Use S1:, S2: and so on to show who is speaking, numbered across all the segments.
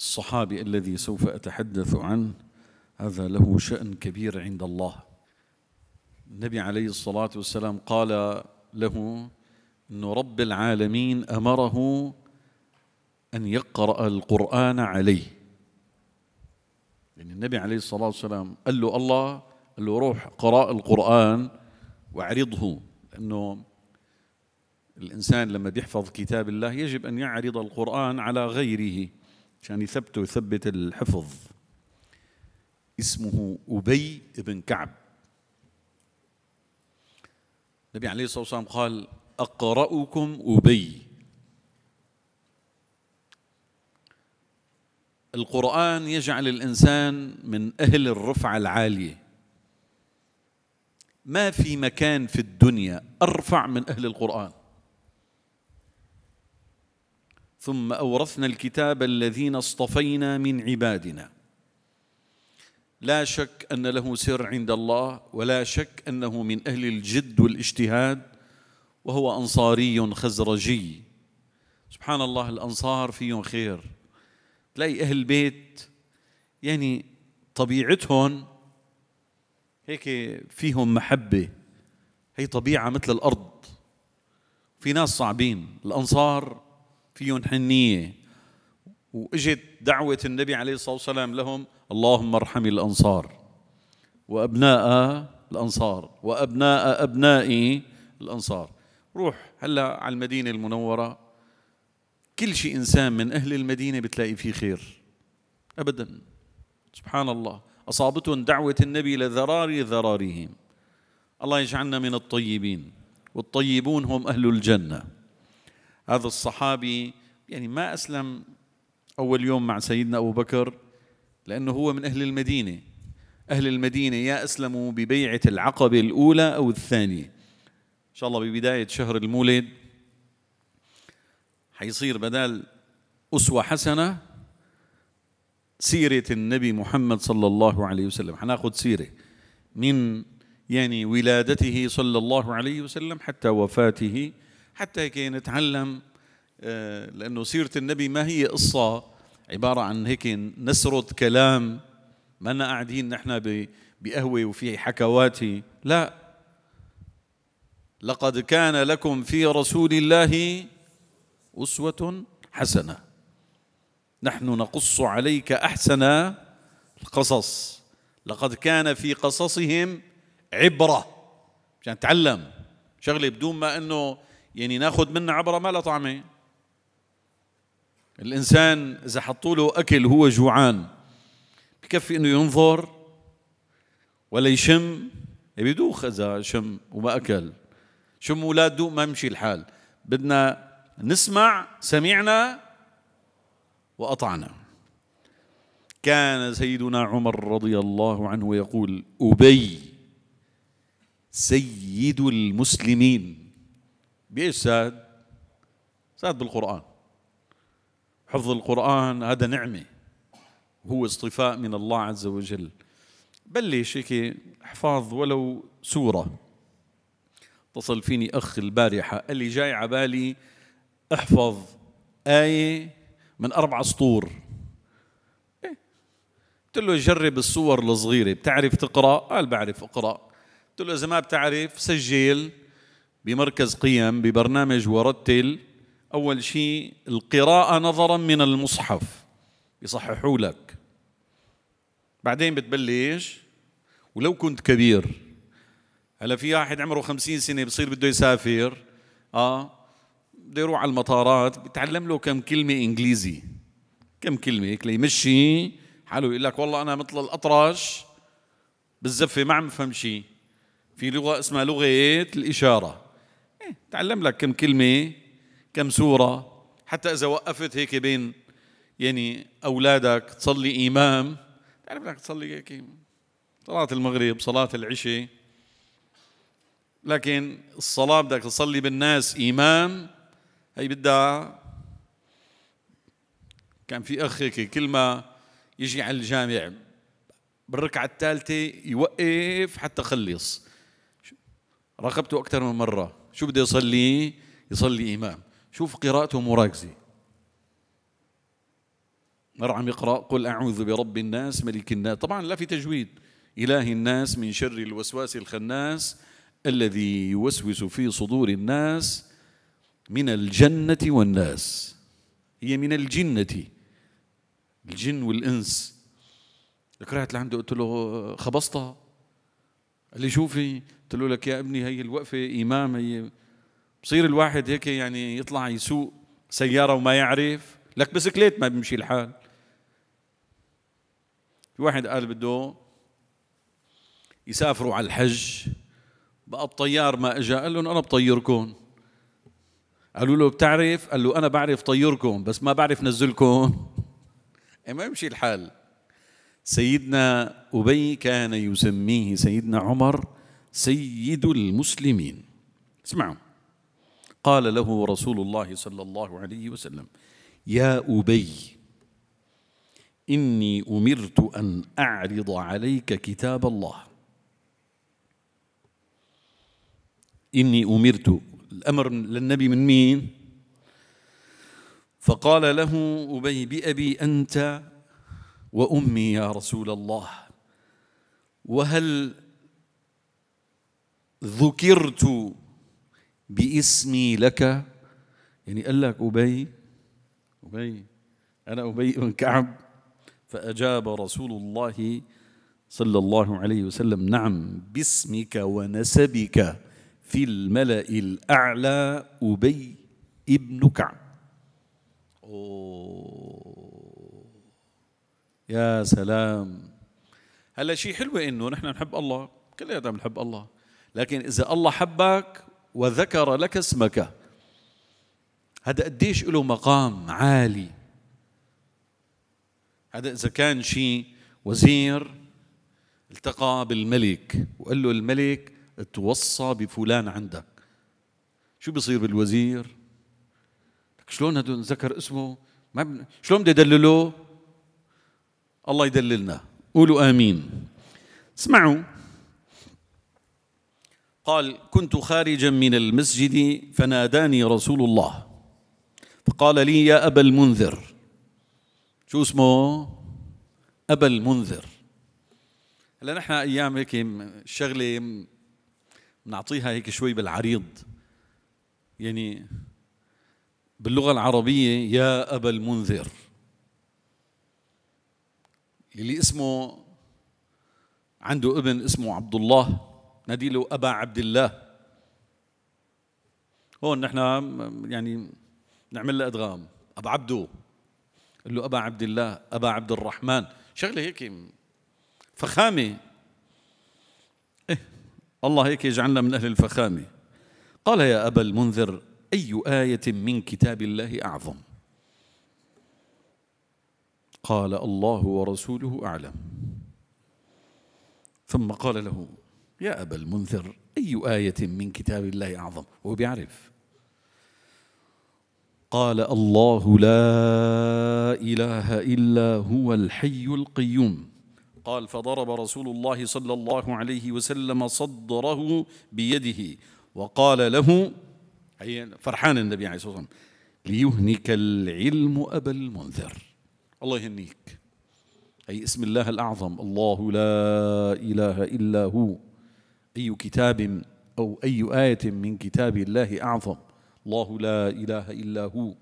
S1: الصحابي الذي سوف أتحدث عنه هذا له شأن كبير عند الله النبي عليه الصلاة والسلام قال له أن رب العالمين أمره أن يقرأ القرآن عليه يعني النبي عليه الصلاة والسلام قال له الله قال له روح قراء القرآن واعرضه لأنه الإنسان لما بيحفظ كتاب الله يجب أن يعرض القرآن على غيره عشان يثبته يثبت الحفظ اسمه أبي بن كعب النبي عليه الصلاة والسلام قال أقرأكم أبي القرآن يجعل الإنسان من أهل الرفعة العالية ما في مكان في الدنيا أرفع من أهل القرآن ثم اورثنا الكتاب الذين اصطفينا من عبادنا لا شك ان له سر عند الله ولا شك انه من اهل الجد والاجتهاد وهو انصاري خزرجي سبحان الله الانصار فيهم خير تلاقي اهل بيت يعني طبيعتهم هيك فيهم محبه هي طبيعه مثل الارض في ناس صعبين الانصار فيهم حنيه واجت دعوه النبي عليه الصلاه والسلام لهم اللهم ارحم الانصار وابناء الانصار وابناء ابناء الانصار روح هلا على المدينه المنوره كل شيء انسان من اهل المدينه بتلاقي فيه خير ابدا سبحان الله اصابتهم دعوه النبي لذراري ذرارهم الله يجعلنا من الطيبين والطيبون هم اهل الجنه هذا الصحابي يعني ما أسلم أول يوم مع سيدنا أبو بكر لأنه هو من أهل المدينة أهل المدينة يا أسلموا ببيعة العقبة الأولى أو الثانية إن شاء الله ببداية شهر المولد حيصير بدال أسوة حسنة سيرة النبي محمد صلى الله عليه وسلم حناخد سيرة من يعني ولادته صلى الله عليه وسلم حتى وفاته حتى هيك نتعلم آه، لأنه سيرة النبي ما هي قصة عبارة عن هيك نسرد كلام ما أنا قاعدين نحن بقهوة وفي حكواتي لا لقد كان لكم في رسول الله أسوة حسنة نحن نقص عليك أحسن القصص لقد كان في قصصهم عبرة مشان تعلم شغلة بدون ما أنه يعني ناخذ منها عبره ما لها طعمه الانسان اذا حطوا له اكل هو جوعان بكفي انه ينظر ولا يشم بيدوخ اذا شم وما اكل شم ولا دوق ما يمشي الحال بدنا نسمع سمعنا واطعنا كان سيدنا عمر رضي الله عنه يقول ابي سيد المسلمين بإيش ساد؟ ساد بالقرآن حفظ القرآن هذا نعمة هو اصطفاء من الله عز وجل بلش هيك حفاظ ولو سورة اتصل فيني أخ البارحة قال لي جاي عبالي احفظ آية من أربع سطور إيه. قلت له جرب الصور الصغيرة بتعرف تقرأ؟ قال بعرف أقرأ قلت له إذا ما بتعرف سجل بمركز قيم ببرنامج ورتل أول شيء القراءة نظرا من المصحف يصححوا لك بعدين بتبلش ولو كنت كبير هلا في واحد عمره خمسين سنة بصير بده يسافر اه بده يروح على المطارات بتعلم له كم كلمة إنجليزي كم كلمة هيك ليمشي حاله يقول لك والله أنا مثل الأطرش بالزفة ما عم بفهم شيء في لغة اسمها لغة الإشارة إيه، تعلم لك كم كلمة كم سورة حتى إذا وقفت هيك بين يعني أولادك تصلي إمام تعلم لك تصلي هيك صلاة المغرب صلاة العشاء لكن الصلاة بدك تصلي بالناس إمام هي بدها كان في أخ هيك كل ما يجي على الجامع بالركعة الثالثة يوقف حتى خلص راقبته أكثر من مرة شو بده يصلي يصلي إمام شوف قراءته مراكزة مر عم يقرأ قل أعوذ برب الناس ملك الناس طبعا لا في تجويد إله الناس من شر الوسواس الخناس الذي يوسوس في صدور الناس من الجنة والناس هي من الجنة الجن والإنس كرهت لعنده قلت له خبصتها قال لي شوفي قلت له لك يا ابني هي الوقفة إمام هي بصير الواحد هيك يعني يطلع يسوق سيارة وما يعرف لك بسكليت ما بيمشي الحال في واحد قال بده يسافروا على الحج بقى الطيار ما اجى قال لهم انا بطيركم قالوا له بتعرف قال له انا بعرف طيركم بس ما بعرف نزلكم إيه، ما يمشي الحال سيدنا أبي كان يسميه سيدنا عمر سيد المسلمين اسمعوا قال له رسول الله صلى الله عليه وسلم يا أبي إني أمرت أن أعرض عليك كتاب الله إني أمرت الأمر للنبي من مين؟ فقال له أبي بأبي أنت وامي يا رسول الله وهل ذكرت باسمي لك يعني قال لك ابي ابي انا ابي بن كعب فاجاب رسول الله صلى الله عليه وسلم نعم باسمك ونسبك في الملا الاعلى ابي ابن كعب أوه. يا سلام هلا شيء حلو انه نحن نحب الله كلياتنا بنحب الله لكن اذا الله حبك وذكر لك اسمك هذا قديش له مقام عالي هذا اذا كان شيء وزير التقى بالملك وقال له الملك توصى بفلان عندك شو بيصير بالوزير شلون هدول ذكر اسمه ما شلون بده يدللوه الله يدللنا قولوا امين اسمعوا قال كنت خارجا من المسجد فناداني رسول الله فقال لي يا ابا المنذر شو اسمه ابا المنذر هلا نحن ايام هيك الشغله بنعطيها هيك شوي بالعريض يعني باللغه العربيه يا ابا المنذر اللي اسمه عنده ابن اسمه عبد الله نديله أبا عبد الله هون نحن يعني نعمل له أدغام أبا عبدو قال له أبا عبد الله أبا عبد الرحمن شغلة هيك فخامة إيه الله هيك يجعلنا من أهل الفخامة قال يا أبا المنذر أي آية من كتاب الله أعظم قال الله ورسوله أعلم ثم قال له يا أبا المنذر أي آية من كتاب الله أعظم هو بيعرف قال الله لا إله إلا هو الحي القيوم قال فضرب رسول الله صلى الله عليه وسلم صدره بيده وقال له فرحان النبي عليه الصلاة والسلام ليهنك العلم أبا المنذر الله يهنيك أي اسم الله الأعظم الله لا إله إلا هو أي كتاب أو أي آية من كتاب الله أعظم الله لا إله إلا هو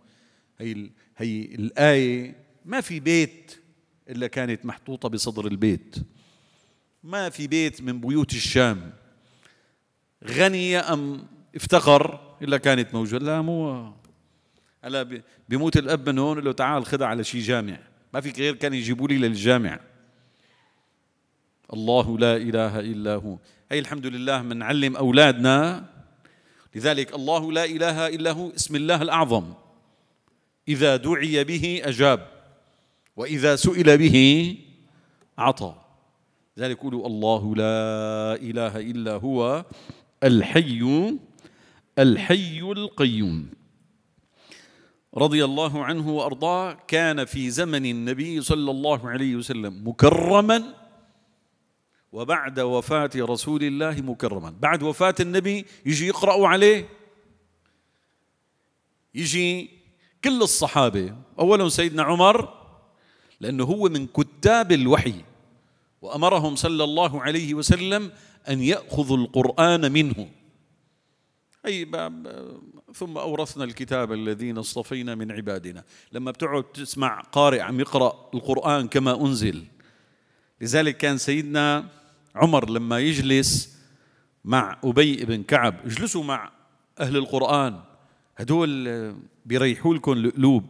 S1: هي, هي الآية ما في بيت إلا كانت محطوطة بصدر البيت ما في بيت من بيوت الشام غني أم افتقر إلا كانت موجودة لا مو هلا بيموت الاب من هون له تعال خدها على شي جامع ما في غير كان يجيبوا لي للجامع الله لا اله الا هو هي الحمد لله بنعلم اولادنا لذلك الله لا اله الا هو اسم الله الاعظم اذا دعي به اجاب واذا سئل به عطى لذلك يقولوا الله لا اله الا هو الحي الحي القيوم رضي الله عنه وارضاه كان في زمن النبي صلى الله عليه وسلم مكرما وبعد وفاه رسول الله مكرما بعد وفاه النبي يجي يقرأوا عليه يجي كل الصحابه اولا سيدنا عمر لانه هو من كتاب الوحي وامرهم صلى الله عليه وسلم ان ياخذوا القران منه أي باب ثم أورثنا الكتاب الذين اصطفينا من عبادنا لما بتقعد تسمع قارئ عم يقرأ القرآن كما أنزل لذلك كان سيدنا عمر لما يجلس مع أبي بن كعب اجلسوا مع أهل القرآن هدول بيريحوا لكم القلوب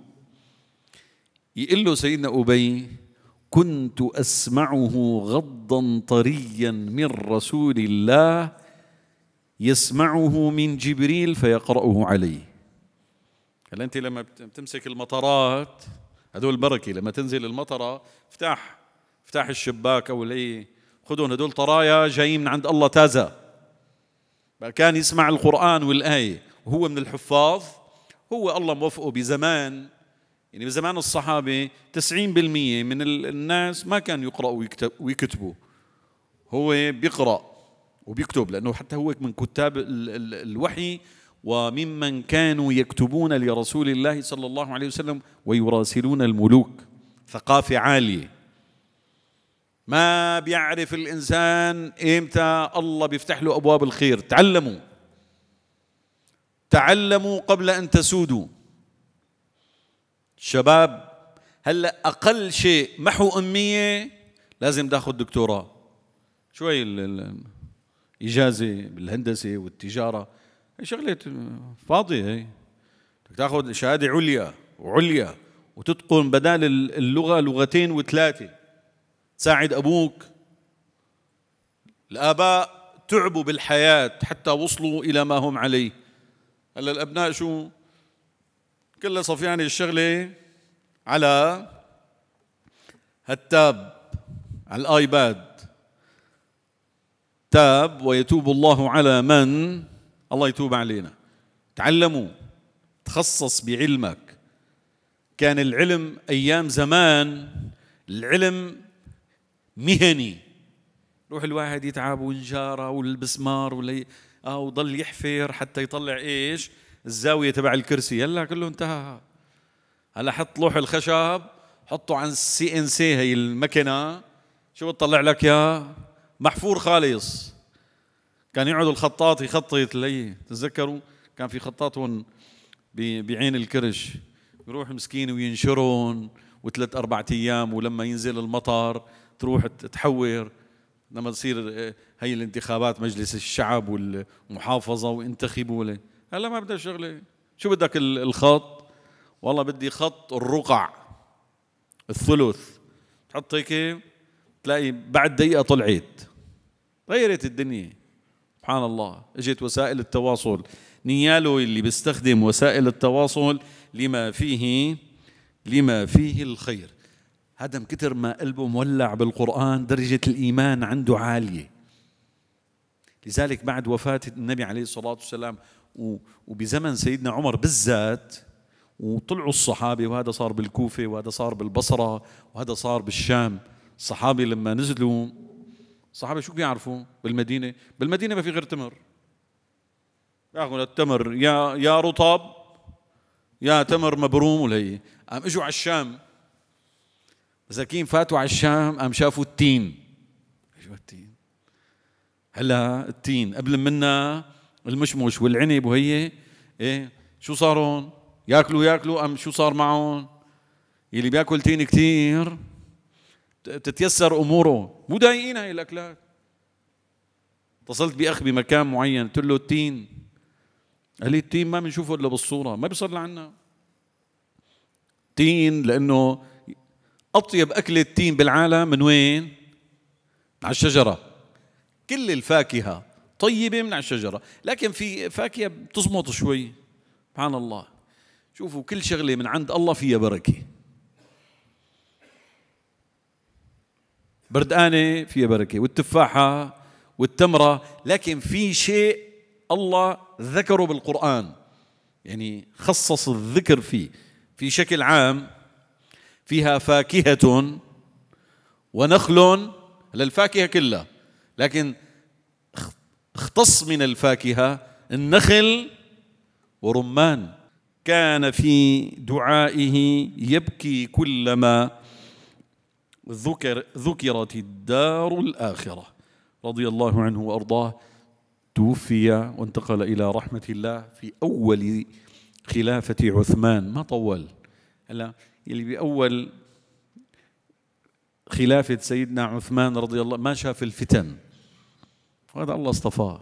S1: يقول له سيدنا أبي كنت أسمعه غضا طريا من رسول الله يسمعه من جبريل فيقرأه عليه هلا أنت لما بتمسك المطرات هدول بركة لما تنزل المطرة افتح افتح الشباك أو الأي خذون هدول طرايا جايين من عند الله تازة كان يسمع القرآن والآية وهو من الحفاظ هو الله موفقه بزمان يعني بزمان الصحابة 90% من الناس ما كان يقرأ ويكتبوا هو بيقرأ وبيكتب لأنه حتى هو من كتاب الوحي وممن كانوا يكتبون لرسول الله صلى الله عليه وسلم ويراسلون الملوك ثقافة عالية ما بيعرف الإنسان إمتى الله بيفتح له أبواب الخير تعلموا تعلموا قبل أن تسودوا شباب هلا أقل شيء محو أمية لازم تاخذ دكتوراه شوي اجازه بالهندسه والتجاره هي شغله فاضيه هي تاخذ شهاده عليا وعليا وتتقن بدال اللغه لغتين وثلاثه تساعد ابوك الاباء تعبوا بالحياه حتى وصلوا الى ما هم عليه هلا الابناء شو كلها صفيانه الشغله على هالتاب على الايباد تاب ويتوب الله على من الله يتوب علينا تعلموا تخصص بعلمك كان العلم ايام زمان العلم مهني روح الواحد يتعب ونجاره والبسمار ولا اه وضل يحفر حتى يطلع ايش الزاويه تبع الكرسي هلا كله انتهى هلا حط لوح الخشب حطه عن السي ان سي هي المكنه شو بتطلع لك يا محفور خالص كان يقعد الخطاط يخطط لي تتذكروا كان في خطاط هون بعين الكرش يروح مسكين وينشرون وثلاث أربعة أيام ولما ينزل المطر تروح تحور لما تصير آه، هي الانتخابات مجلس الشعب والمحافظة وانتخبوا له هلا ما بدها شغلة شو بدك الخط والله بدي خط الرقع الثلث تحط هيك تلاقي بعد دقيقة طلعت غيرت الدنيا سبحان الله اجت وسائل التواصل نيالو اللي بيستخدم وسائل التواصل لما فيه لما فيه الخير هذا كتر ما قلبه مولع بالقرآن درجة الإيمان عنده عالية لذلك بعد وفاة النبي عليه الصلاة والسلام وبزمن سيدنا عمر بالذات وطلعوا الصحابة وهذا صار بالكوفة وهذا صار بالبصرة وهذا صار بالشام الصحابة لما نزلوا الصحابه شو بيعرفوا بالمدينه بالمدينه ما في غير تمر ياخذ التمر يا يا رطب يا تمر مبروم ولا قام اجوا على الشام مساكين فاتوا على الشام قام شافوا التين شو التين هلا التين قبل منا المشمش والعنب وهي ايه شو صارون ياكلوا ياكلوا ام شو صار معهم يلي بياكل تين كثير تتيسر اموره مو ضايقين هاي الاكلات اتصلت باخ بمكان معين قلت له التين قال لي التين ما بنشوفه الا بالصوره ما بيصير لعنا تين لانه اطيب اكله تين بالعالم من وين على الشجره كل الفاكهه طيبه من على الشجره لكن في فاكهه بتزمط شوي سبحان الله شوفوا كل شغله من عند الله فيها بركه بردقانه فيها بركه والتفاحه والتمره لكن في شيء الله ذكره بالقران يعني خصص الذكر فيه في شكل عام فيها فاكهه ونخل للفاكهه كلها لكن اختص من الفاكهه النخل ورمان كان في دعائه يبكي كلما ذكر ذكرت الدار الآخرة رضي الله عنه وأرضاه توفي وانتقل إلى رحمة الله في أول خلافة عثمان ما طول هلا اللي بأول خلافة سيدنا عثمان رضي الله ما شاف الفتن وهذا الله اصطفاه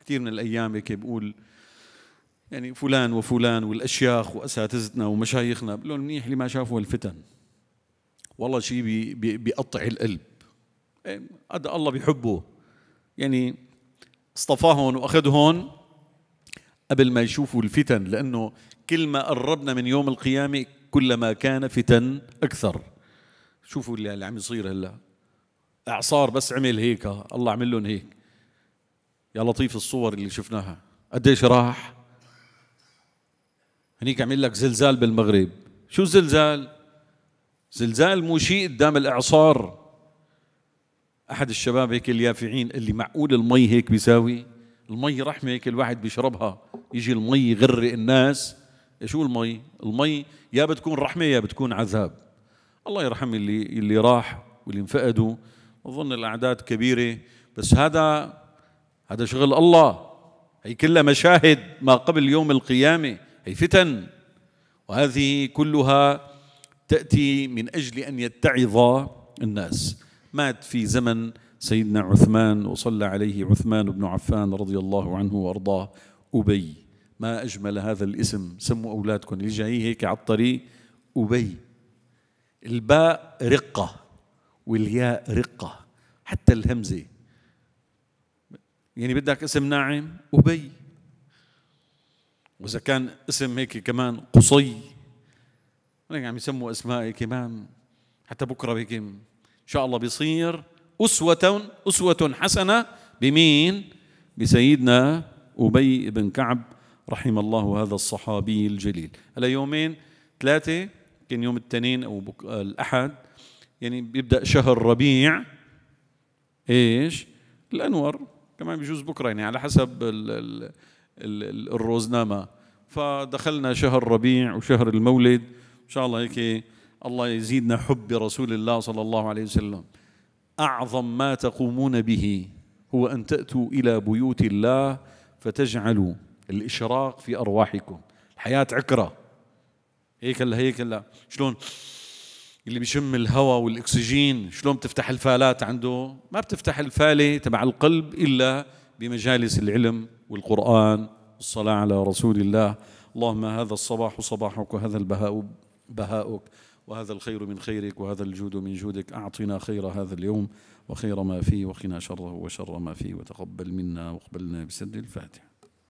S1: كثير من الأيام هيك بقول يعني فلان وفلان والأشياخ وأساتذتنا ومشايخنا بقول لهم منيح اللي ما شافوا الفتن والله شيء بيقطع القلب إيه، هذا الله بيحبه يعني اصطفاهم واخذهم قبل ما يشوفوا الفتن لانه كل ما قربنا من يوم القيامه كلما كان فتن اكثر شوفوا اللي عم يصير هلا اعصار بس عمل هيك الله عمل لهم هيك يا لطيف الصور اللي شفناها قديش راح هنيك عمل لك زلزال بالمغرب شو الزلزال زلزال شيء قدام الاعصار احد الشباب هيك اليافعين اللي معقول المي هيك بيساوي المي رحمه هيك الواحد بيشربها يجي المي يغرق الناس شو المي المي يا بتكون رحمه يا بتكون عذاب الله يرحم اللي اللي راح واللي انفقدوا اظن الاعداد كبيره بس هذا هذا شغل الله هي كلها مشاهد ما قبل يوم القيامه هي فتن وهذه كلها تأتي من أجل أن يتعظ الناس مات في زمن سيدنا عثمان وصلى عليه عثمان بن عفان رضي الله عنه وأرضاه أبي ما أجمل هذا الاسم سموا أولادكم اللي جاي هيك على الطريق أبي الباء رقة والياء رقة حتى الهمزة يعني بدك اسم ناعم أبي وإذا كان اسم هيك كمان قصي ولكن عم يسموا اسماء كمان حتى بكره هيك ان شاء الله بيصير اسوه اسوه حسنه بمين؟ بسيدنا ابي بن كعب رحم الله هذا الصحابي الجليل هلا يومين ثلاثه كان يوم الاثنين او بك... الاحد يعني بيبدا شهر ربيع ايش؟ الانور كمان بجوز بكره يعني على حسب ال ال ال الروزنامه فدخلنا شهر ربيع وشهر المولد شاء الله هيك إيه، الله يزيدنا حب رسول الله صلى الله عليه وسلم أعظم ما تقومون به هو أن تأتوا إلى بيوت الله فتجعلوا الإشراق في أرواحكم الحياة عكرة هيك هلا هيك هلا شلون اللي بيشم الهواء والأكسجين شلون بتفتح الفالات عنده ما بتفتح الفالة تبع القلب إلا بمجالس العلم والقرآن والصلاة على رسول الله اللهم هذا الصباح صباحك وهذا البهاء بهاؤك وهذا الخير من خيرك وهذا الجود من جودك أعطنا خير هذا اليوم وخير ما فيه وقنا شره وشر ما فيه وتقبل منا واقبلنا بسد الفاتحة